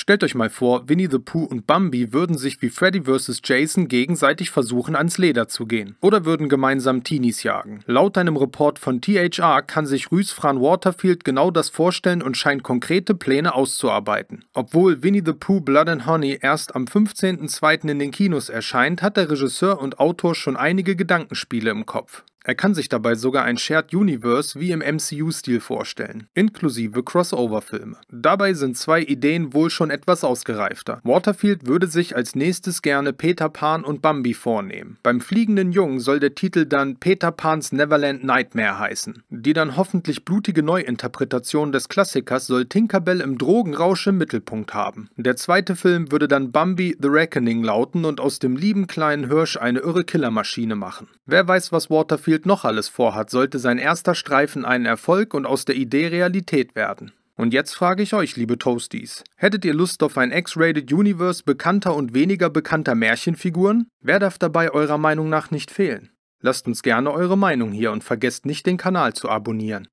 Stellt euch mal vor, Winnie the Pooh und Bambi würden sich wie Freddy vs. Jason gegenseitig versuchen, ans Leder zu gehen. Oder würden gemeinsam Teenies jagen. Laut einem Report von THR kann sich Rhys Fran Waterfield genau das vorstellen und scheint konkrete Pläne auszuarbeiten. Obwohl Winnie the Pooh Blood and Honey erst am 15.02. in den Kinos erscheint, hat der Regisseur und Autor schon einige Gedankenspiele im Kopf. Er kann sich dabei sogar ein Shared Universe wie im MCU-Stil vorstellen, inklusive Crossover-Filme. Dabei sind zwei Ideen wohl schon etwas ausgereifter. Waterfield würde sich als nächstes gerne Peter Pan und Bambi vornehmen. Beim fliegenden Jungen soll der Titel dann Peter Pans Neverland Nightmare heißen. Die dann hoffentlich blutige Neuinterpretation des Klassikers soll Tinkerbell im Drogenrausch im Mittelpunkt haben. Der zweite Film würde dann Bambi The Reckoning lauten und aus dem lieben kleinen Hirsch eine irre Killermaschine machen. Wer weiß, was Waterfield Scofield noch alles vorhat, sollte sein erster Streifen einen Erfolg und aus der Idee Realität werden. Und jetzt frage ich euch, liebe Toasties, hättet ihr Lust auf ein X-Rated Universe bekannter und weniger bekannter Märchenfiguren? Wer darf dabei eurer Meinung nach nicht fehlen? Lasst uns gerne eure Meinung hier und vergesst nicht, den Kanal zu abonnieren.